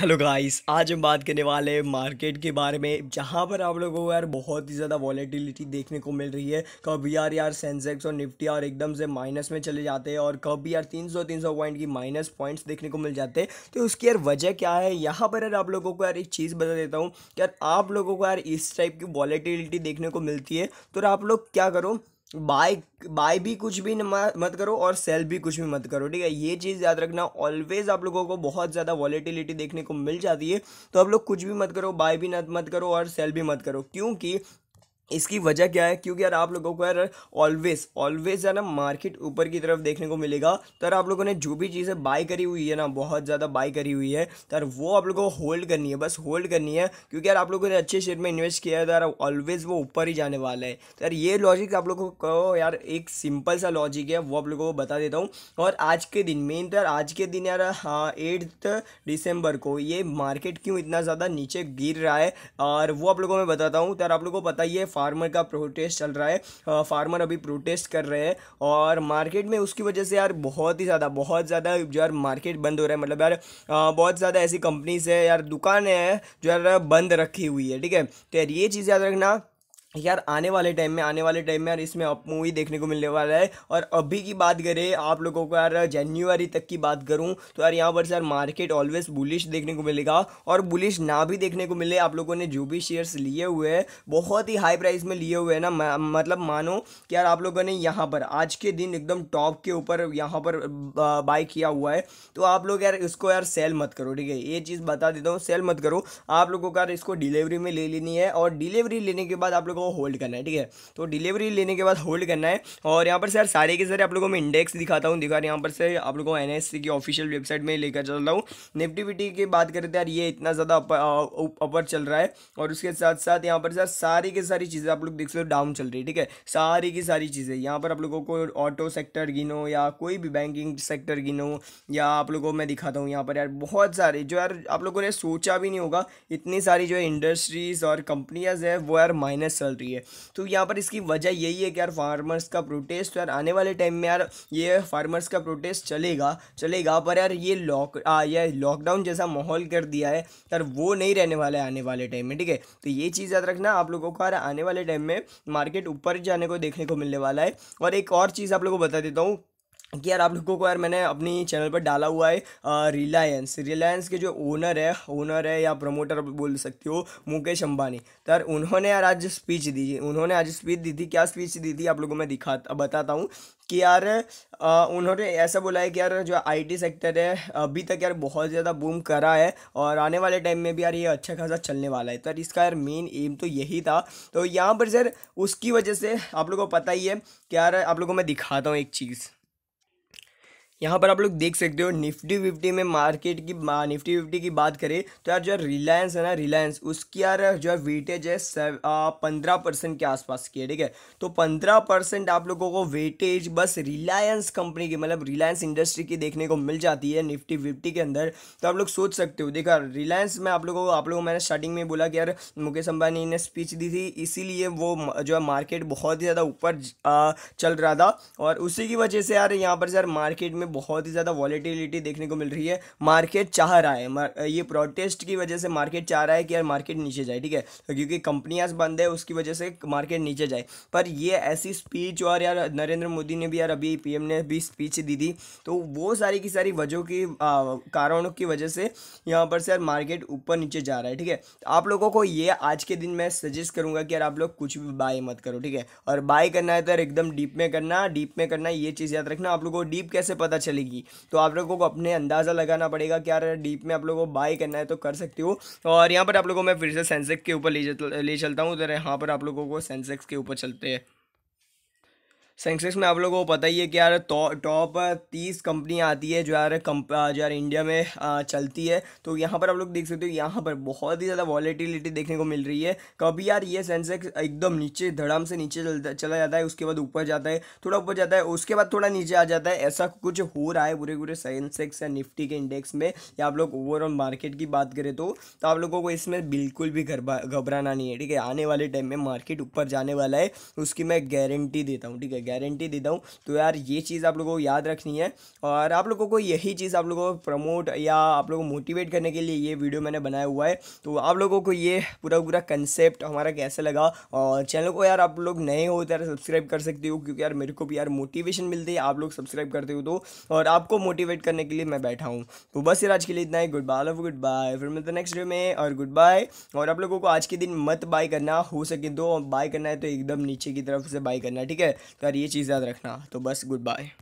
hello guys आज हम बात करने वाले हैं मार्केट के बारे में जहाँ पर आप लोगों को यार बहुत ही ज़्यादा वॉलेटिलिटी देखने को मिल रही है कभी यार यार सेंसेक्स और निफ्टी और एकदम से माइनस में चले जाते हैं और कभी यार 300 300 पॉइंट की माइनस पॉइंट्स देखने को मिल जाते हैं तो उसकी यार वजह क्या है यहाँ पर यार आप लोगों को यार एक चीज़ बता देता हूँ कि यार आप लोगों को यार इस टाइप की वॉलेटिलिटी देखने को मिलती है तो आप लोग क्या करो बाय बाय भी कुछ भी मत करो और सेल भी कुछ भी मत करो ठीक है ये चीज़ याद रखना ऑलवेज आप लोगों को बहुत ज़्यादा वॉलीटिलिटी देखने को मिल जाती है तो आप लोग कुछ भी मत करो बाय भी मत करो और सेल भी मत करो क्योंकि इसकी वजह क्या है क्योंकि यार आप लोगों को यार ऑलवेज ऑलवेज है ना मार्केट ऊपर की तरफ देखने को मिलेगा तो यार आप लोगों ने जो भी चीज़ें बाई करी हुई है ना बहुत ज़्यादा बाई करी हुई है तो यार वो आप लोगों को होल्ड करनी है बस होल्ड करनी है क्योंकि यार आप लोगों ने अच्छे शेयर में इन्वेस्ट किया है तो यार ऑलवेज वो ऊपर ही जाने वाला है तो यार ये लॉजिक आप लोगों को यार एक सिंपल सा लॉजिक है वो आप लोगों को बता देता हूँ और आज के दिन मेन तो यार आज के दिन यार हाँ एट्थ दिसंबर को ये मार्केट क्यों इतना ज़्यादा नीचे गिर रहा है और वो आप लोगों को मैं बताता हूँ तो यार आप लोगों को पता ही है फार्मर का प्रोटेस्ट चल रहा है फार्मर अभी प्रोटेस्ट कर रहे हैं और मार्केट में उसकी वजह से यार बहुत ही ज़्यादा बहुत ज़्यादा जो यार मार्केट बंद हो रहा है मतलब यार बहुत ज़्यादा ऐसी कंपनीज है यार दुकानें हैं जो यार बंद रखी हुई है ठीक है तो यार ये चीज़ याद रखना यार आने वाले टाइम में आने वाले टाइम में यार इसमें अप मूवी देखने को मिलने वाला है और अभी की बात करें आप लोगों को यार जनवरी तक की बात करूं तो यार यहाँ पर सर मार्केट ऑलवेज बुलिश देखने को मिलेगा और बुलिश ना भी देखने को मिले आप लोगों ने जो भी शेयर्स लिए हुए हैं बहुत ही हाई प्राइस में लिए हुए हैं ना मतलब मानो कि यार आप लोगों ने यहाँ पर आज के दिन एकदम टॉप के ऊपर यहाँ पर बाई किया हुआ है तो आप लोग यार इसको यार सेल मत करो ठीक है ये चीज़ बता देता हूँ सेल मत करो आप लोगों को यार इसको डिलीवरी में ले लेनी है और डिलीवरी लेने के बाद आप लोगों आपको होल्ड करना है ठीक है तो डिलीवरी लेने के बाद होल्ड करना है और यहाँ पर सर सारे के सारे आप लोगों को मैं इंडेक्स दिखाता हूँ दिखा यहाँ पर से आप लोगों को एन की ऑफिशियल वेबसाइट में लेकर चल रहा हूँ निफ्टिविटी की बात करें तो यार ये इतना ज़्यादा अपर चल रहा है और उसके साथ साथ यहाँ पर सर सारी की सारी चीज़ें आप लोग देख सकते हो डाउन चल रही है ठीक है सारी की सारी चीज़ें यहाँ पर आप लोगों को ऑटो सेक्टर गिनो या कोई भी बैंकिंग सेक्टर गिनो या आप लोगों को मैं दिखाता हूँ यहाँ पर यार बहुत सारे जो यार आप लोगों ने सोचा भी नहीं होगा इतनी सारी जो इंडस्ट्रीज़ और कंपनियाज़ है वो यार माइनस चल चल रही है तो यहाँ पर इसकी वजह यही है कि यार फार्मर्स का प्रोटेस्ट यार आने वाले टाइम में यार ये फार्मर्स का प्रोटेस्ट चलेगा चलेगा पर यार ये लॉक यार लॉकडाउन जैसा माहौल कर दिया है यार वो नहीं रहने वाला है आने वाले टाइम में ठीक है तो ये चीज़ याद रखना आप लोगों को यार आने वाले टाइम में मार्केट ऊपर जाने को देखने को मिलने वाला है और एक और चीज़ आप लोगों को बता देता हूँ कि यार आप लोगों को यार मैंने अपनी चैनल पर डाला हुआ है रिलायंस रिलायंस के जो ओनर है ओनर है या प्रमोटर बोल सकते हो मुकेश अंबानी तो यार उन्होंने यार आज स्पीच दी उन्होंने आज स्पीच दी थी क्या स्पीच दी थी आप लोगों को मैं दिखा बताता हूँ कि यार उन्होंने ऐसा बोला है कि यार जो आईटी सेक्टर है अभी तक यार बहुत ज़्यादा बूम करा है और आने वाले टाइम में भी यार ये अच्छा खासा चलने वाला है तो इसका यार मेन एम तो यही था तो यहाँ पर सर उसकी वजह से आप लोगों को पता ही है कि यार आप लोगों को मैं दिखाता हूँ एक चीज़ यहाँ पर आप लोग देख सकते हो निफ्टी फिफ्टी में मार्केट की निफ्टी फिफ्टी की बात करें तो यार जो रिलायंस है ना रिलायंस उसकी यार जो है वेटेज है पंद्रह परसेंट के आसपास की है ठीक है तो पंद्रह परसेंट आप लोगों को वेटेज बस रिलायंस कंपनी की मतलब रिलायंस इंडस्ट्री की देखने को मिल जाती है निफ्टी फिफ्टी के अंदर तो आप लोग सोच सकते हो देखा रिलायंस में आप लोगों को आप लोगों मैंने स्टार्टिंग में बोला कि यार मुकेश अंबानी ने स्पीच दी थी इसीलिए वो जो है मार्केट बहुत ही ज़्यादा ऊपर चल रहा था और उसी की वजह से यार यहाँ पर यार मार्केट में बहुत ही ज़्यादा वॉलीटिलिटी देखने को मिल रही है मार्केट चाह रहा है ये प्रोटेस्ट की वजह से मार्केट चाह रहा है कि यार मार्केट नीचे जाए ठीक है तो क्योंकि कंपनियाँ बंद है उसकी वजह से मार्केट नीचे जाए पर ये ऐसी स्पीच और यार नरेंद्र मोदी ने भी यार अभी पी ने भी स्पीच दी थी तो वो सारी की सारी वजहों की कारणों की वजह से यहाँ पर से यार मार्केट ऊपर नीचे जा रहा है ठीक है आप लोगों को ये आज के दिन मैं सजेस्ट करूँगा कि यार आप लोग कुछ भी बाय मत करो ठीक है और बाय करना है तो यार एकदम डीप में करना डीप में करना ये चीज़ याद रखना आप लोगों को डीप कैसे पता चलेगी तो आप लोगों को अपने अंदाज़ा लगाना पड़ेगा कि यार डीप में आप लोगों को बाय करना है तो कर सकते हो और यहाँ पर आप लोगों को मैं फिर से सेंसेक्स के ऊपर ले चलता हूँ तो यहाँ पर आप लोगों को सेंसेक्स के ऊपर चलते हैं सेंसेक्स में आप लोगों को पता ही है कि यार टॉप तो, तीस कंपनियां आती है जो यार कंप जो यार इंडिया में चलती है तो यहाँ पर आप लोग देख सकते हो यहाँ पर बहुत ही ज़्यादा वॉलेटिलिटी देखने को मिल रही है कभी यार ये सेंसेक्स एकदम नीचे धड़ाम से नीचे चलता चला जाता है उसके बाद ऊपर जाता है थोड़ा ऊपर जाता है उसके बाद थोड़ा नीचे आ जाता है ऐसा कुछ हो रहा है पूरे पूरे सेंसेक्स या निफ्टी के इंडेक्स में या आप लोग ओवरऑल मार्केट की बात करें तो, तो आप लोगों को इसमें बिल्कुल भी घबराना नहीं है ठीक है आने वाले टाइम में मार्केट ऊपर जाने वाला है उसकी मैं गारंटी देता हूँ ठीक है गारंटी देता हूँ तो यार ये चीज़ आप लोगों को याद रखनी है और आप लोगों को यही चीज़ आप लोगों को प्रमोट या आप लोगों को मोटिवेट करने के लिए ये वीडियो मैंने बनाया हुआ है तो आप लोगों को ये पूरा पूरा कंसेप्ट हमारा कैसे लगा और चैनल को यार आप लोग नए हो तो यार सब्सक्राइब कर सकते हो क्योंकि यार मेरे को भी यार मोटिवेशन मिलती है आप लोग सब्सक्राइब करते हो तो और आपको मोटिवेट करने के लिए मैं बैठा हूँ तो बस यार आज के लिए इतना ही गुड बाय गुड बाय फिर मिलते नेक्स्ट डे में और गुड बाय और आप लोगों को आज के दिन मत बाय करना हो सके तो बाय करना है तो एकदम नीचे की तरफ से बाय करना ठीक है तो और ये चीज़ याद रखना तो बस गुड बाय